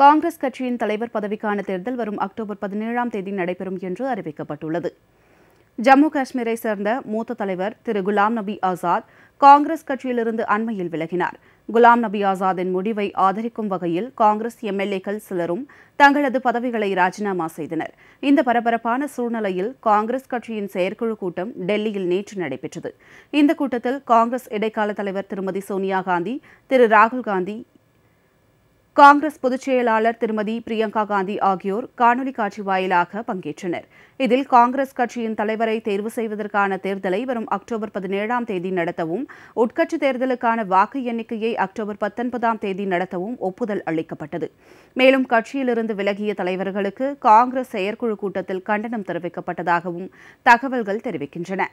காங்கிரஸ் கட்சியின் தலைவர் பதவிக்கான தேர்தல் வரும் அக்டோபர் பதினேழாம் தேதி நடைபெறும் என்று அறிவிக்கப்பட்டுள்ளது ஜம்மு காஷ்மீரை சேர்ந்த மூத்த தலைவர் திரு குலாம் நபி ஆசாத் காங்கிரஸ் கட்சியிலிருந்து அண்மையில் விலகினார் குலாம் நபி ஆசாதின் முடிவை ஆதரிக்கும் வகையில் காங்கிரஸ் எம்எல்ஏக்கள் சிலரும் தங்களது பதவிகளை ராஜினாமா செய்தனர் இந்த பரபரப்பான சூழ்நிலையில் காங்கிரஸ் கட்சியின் செயற்குழு கூட்டம் டெல்லியில் நேற்று நடைபெற்றது இந்த கூட்டத்தில் காங்கிரஸ் இடைக்கால தலைவர் திருமதி சோனியா காந்தி திரு ராகுல் காந்தி காங்கிரஸ் பொதுச் செயலாளர் திருமதி பிரியங்கா காந்தி ஆகியோர் காணொலி காட்சி வாயிலாக பங்கேற்றனர் இதில் காங்கிரஸ் கட்சியின் தலைவரை தேர்வு செய்வதற்கான தேர்தலை வரும் அக்டோபர் பதினேழாம் தேதி நடத்தவும் உட்கட்சி தேர்தலுக்கான வாக்கு எண்ணிக்கையை அக்டோபர் பத்தொன்பதாம் தேதி நடத்தவும் ஒப்புதல் அளிக்கப்பட்டது மேலும் கட்சியிலிருந்து விலகிய தலைவர்களுக்கு காங்கிரஸ் செயற்குழு கூட்டத்தில் கண்டனம் தெரிவிக்கப்பட்டதாகவும் தகவல்கள் தெரிவிக்கின்றன